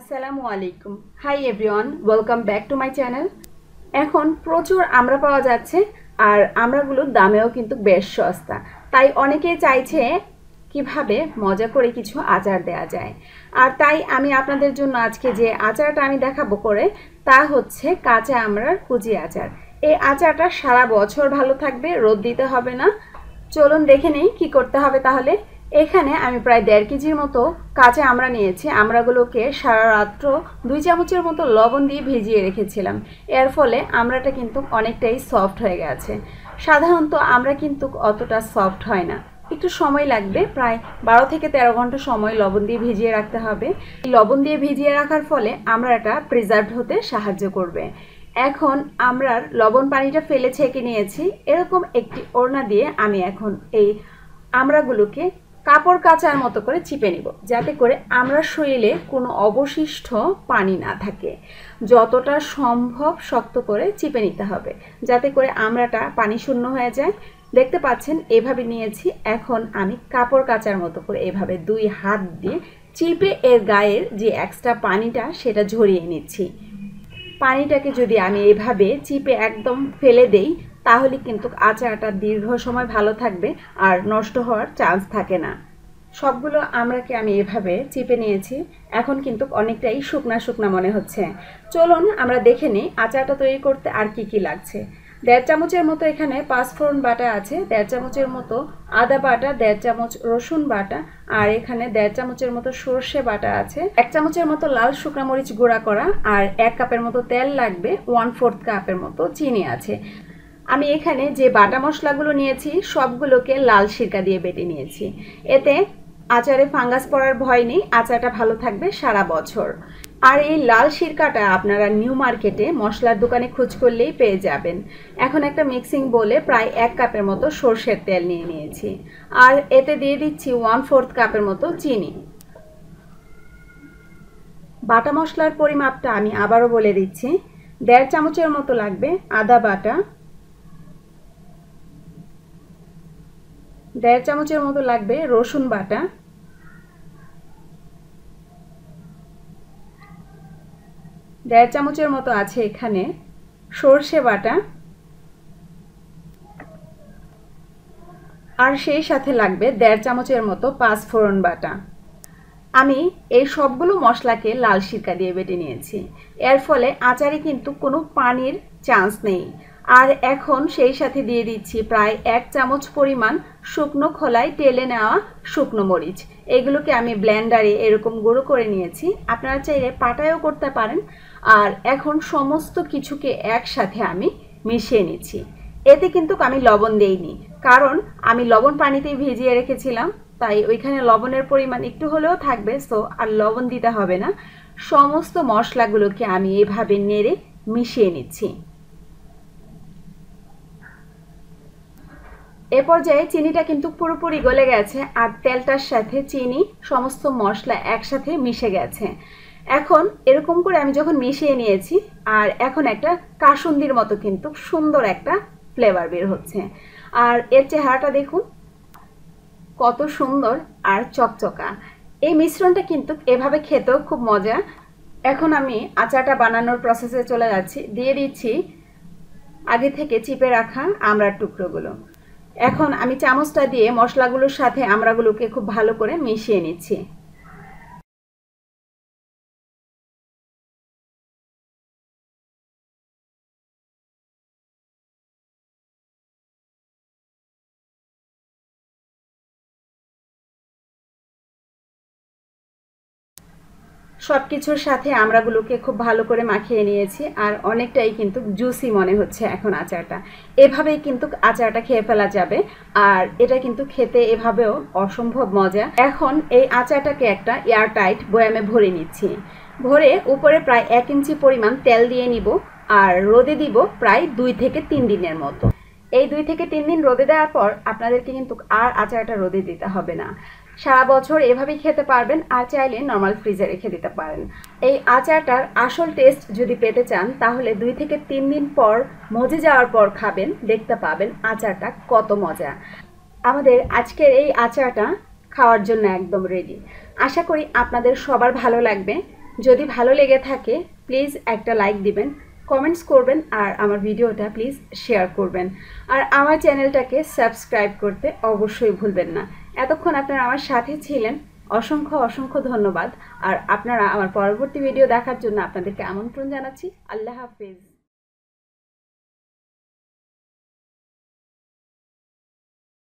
আসসালামু আলাইকুম hi everyone welcome back to my channel এখন প্রচুর আমরা পাওয়া যাচ্ছে আর আমরাগুলোর দামেও কিন্তু বেশ সস্তা তাই অনেকে চাইছে কিভাবে মজা করে কিছু আচার দেয়া যায় আর তাই আমি আপনাদের জন্য আজকে যে আচারটা আমি দেখাবো করে তা হচ্ছে কাঁচা আমরার কুচি আচার এই আচারটা সারা বছর ভালো থাকবে রোদ দিতে হবে না চলুন দেখে নেই কি করতে হবে তাহলে এখানে আমি প্রায় দেড় কেজির মতো কাঁচা আমরা নিয়েছি আমরাগুলোকে সারা রাত্র দুই চামচের মতো লবণ দিয়ে ভিজিয়ে রেখেছিলাম এর ফলে আমরাটা কিন্তু অনেকটাই সফট হয়ে গেছে সাধারণত আমরা কিন্তু অতটা সফট হয় না একটু সময় লাগবে প্রায় বারো থেকে ১৩ ঘন্টা সময় লবণ দিয়ে ভিজিয়ে রাখতে হবে লবণ দিয়ে ভিজিয়ে রাখার ফলে আমরাটা প্রিজার্ভ হতে সাহায্য করবে এখন আমরা লবণ পানিটা ফেলে ছেঁকে নিয়েছি এরকম একটি ওড়না দিয়ে আমি এখন এই আমরাগুলোকে কাপড় কাচার মতো করে চিপে নেব যাতে করে আমরা শরীরে কোনো অবশিষ্ট পানি না থাকে যতটা সম্ভব শক্ত করে চিপে নিতে হবে যাতে করে আমরাটা পানি শূন্য হয়ে যায় দেখতে পাচ্ছেন এভাবে নিয়েছি এখন আমি কাপড় কাচার মতো করে এভাবে দুই হাত দিয়ে চিপে এর গায়ের যে এক্সট্রা পানিটা সেটা ঝরিয়ে নিচ্ছি পানিটাকে যদি আমি এভাবে চিপে একদম ফেলে দেই তাহলে কিন্তু আচারটা দীর্ঘ সময় ভালো থাকবে আর নষ্ট হওয়ার চান্স থাকে না সবগুলো আমরাকে আমি এভাবে চিপে নিয়েছি এখন কিন্তু অনেকটাই শুকনা শুকনা মনে হচ্ছে চলুন আমরা দেখে নিই আচারটা তৈরি করতে আর কি কি লাগছে দেড় চামচের মতো এখানে পাঁচফোড়ন বাটা আছে দেড় চামচের মতো আদা বাটা দেড় চামচ রসুন বাটা আর এখানে দেড় চামচের মতো সর্ষে বাটা আছে এক চামচের মতো লাল শুকনা মরিচ গুঁড়া করা আর এক কাপের মতো তেল লাগবে ওয়ান ফোর্থ কাপের মতো চিনি আছে আমি এখানে যে বাটা মশলাগুলো নিয়েছি সবগুলোকে লাল সিরকা দিয়ে বেটে নিয়েছি এতে আচারে ফাঙ্গাস পড়ার ভয় নেই আচারটা ভালো থাকবে সারা বছর আর এই লাল সিরকাটা আপনারা নিউ মার্কেটে মশলার দোকানে খোঁজ করলেই পেয়ে যাবেন এখন একটা মিক্সিং বলে প্রায় এক কাপের মতো সর্ষের তেল নিয়ে নিয়েছি আর এতে দিয়ে দিচ্ছি ওয়ান ফোর্থ কাপের মতো চিনি বাটা মশলার পরিমাপটা আমি আবারও বলে দিচ্ছি দেড় চামচের মতো লাগবে আদা বাটা দেড় চামচের মতো লাগবে রসুন বাটা দেড় চামচের মতো আছে এখানে সর্ষে বাটা আর সেই সাথে লাগবে দেড় চামচের মতো পাঁচ ফোড়ন বাটা আমি এই সবগুলো মশলাকে লাল সিরকা দিয়ে বেটে নিয়েছি এর ফলে আচারে কিন্তু কোনো পানির চান্স নেই আর এখন সেই সাথে দিয়ে দিচ্ছি প্রায় এক চামচ পরিমাণ শুকনো খোলায় টেলে নেওয়া শুকনো মরিচ এগুলোকে আমি ব্ল্যান্ডারে এরকম গুঁড়ো করে নিয়েছি আপনারা চাইলে পাটায়ও করতে পারেন আর এখন সমস্ত কিছুকে একসাথে আমি মিশিয়ে নিচ্ছি এতে কিন্তু আমি লবণ দেইনি কারণ আমি লবণ পানিতেই ভিজিয়ে রেখেছিলাম তাই ওইখানে লবণের পরিমাণ একটু হলেও থাকবে সো আর লবণ দিতে হবে না সমস্ত মশলাগুলোকে আমি এভাবে নেড়ে মিশিয়ে নিচ্ছি এ পর্যায়ে চিনিটা কিন্তু পুরোপুরি গলে গেছে আর তেলটার সাথে চিনি সমস্ত মশলা একসাথে মিশে গেছে এখন এরকম করে আমি যখন মিশিয়ে নিয়েছি আর এখন একটা কাসুন্দির মতো কিন্তু সুন্দর একটা ফ্লেভার বের হচ্ছে আর এর চেহারাটা দেখুন কত সুন্দর আর চকচকা এই মিশ্রণটা কিন্তু এভাবে খেতেও খুব মজা এখন আমি আচারটা বানানোর প্রসেসে চলে যাচ্ছি দিয়ে দিচ্ছি আগে থেকে চিপে রাখা আমড়ার টুকরোগুলো এখন আমি চামচটা দিয়ে মশলাগুলোর সাথে আমড়াগুলোকে খুব ভালো করে মিশিয়ে নিচ্ছি সব কিছুর সাথে আমরাগুলোকে খুব ভালো করে মাখিয়ে নিয়েছি আর অনেকটাই কিন্তু জুসি মনে হচ্ছে এখন আচারটা এভাবেই কিন্তু আচারটা খেয়ে ফেলা যাবে আর এটা কিন্তু খেতে এভাবেও অসম্ভব মজা এখন এই আচারটাকে একটা এয়ার টাইট বয়ামে ভরে নিচ্ছি ভরে উপরে প্রায় এক ইঞ্চি পরিমাণ তেল দিয়ে নিব আর রোদে দিব প্রায় দুই থেকে তিন দিনের মতো এই দুই থেকে তিন দিন রোদে দেওয়ার পর আপনাদেরকে কিন্তু আর আচারটা রোদে দিতে হবে না সারা বছর এভাবেই খেতে পারবেন আর চাইলে নর্মাল ফ্রিজে রেখে দিতে পারেন এই আচারটার আসল টেস্ট যদি পেতে চান তাহলে দুই থেকে তিন দিন পর মজে যাওয়ার পর খাবেন দেখতে পাবেন আচারটা কত মজা আমাদের আজকের এই আচারটা খাওয়ার জন্য একদম রেডি আশা করি আপনাদের সবার ভালো লাগবে যদি ভালো লেগে থাকে প্লিজ একটা লাইক দিবেন কমেন্টস করবেন আর আমার ভিডিওটা প্লিজ শেয়ার করবেন আর আমার চ্যানেলটাকে সাবস্ক্রাইব করতে অবশ্যই ভুলবেন না এতক্ষণ আপনারা আমার সাথে ছিলেন অসংখ্য অসংখ্য ধন্যবাদ আর আপনারা আমার পরবর্তী ভিডিও দেখার জন্য আপনাদেরকে আমন্ত্রণ জানাচ্ছি আল্লাহ হাফিজ